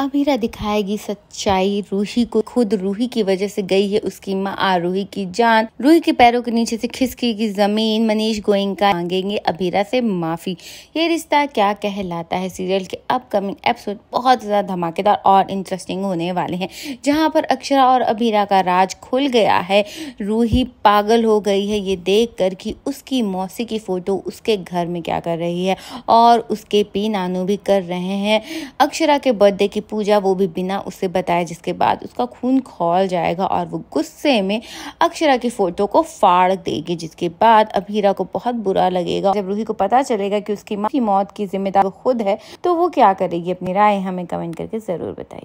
अमीरा दिखाएगी सच्चाई रूही को खुद रूही की वजह से गई है उसकी माँ आरूही की जान रूही के पैरों के नीचे से खिसकेगी जमीन मनीष गोयंका मांगेंगे अबीरा से माफी ये रिश्ता क्या कहलाता है सीरियल के अपकमिंग एपिसोड बहुत ज्यादा धमाकेदार और इंटरेस्टिंग होने वाले हैं जहाँ पर अक्षरा और अबीरा का राज खुल गया है रूही पागल हो गई है ये देख कर की उसकी मौसी की फोटो उसके घर में क्या कर रही है और उसके पी नानू भी कर रहे हैं अक्षरा के बर्थडे की पूजा वो भी बिना उसे बताए जिसके बाद उसका खून खोल जाएगा और वो गुस्से में अक्षरा की फ़ोटो को फाड़ देगी जिसके बाद अभीरा को बहुत बुरा लगेगा जब रूही को पता चलेगा कि उसकी माँ की मौत की जिम्मेदार खुद है तो वो क्या करेगी अपनी राय हमें कमेंट करके ज़रूर बताइए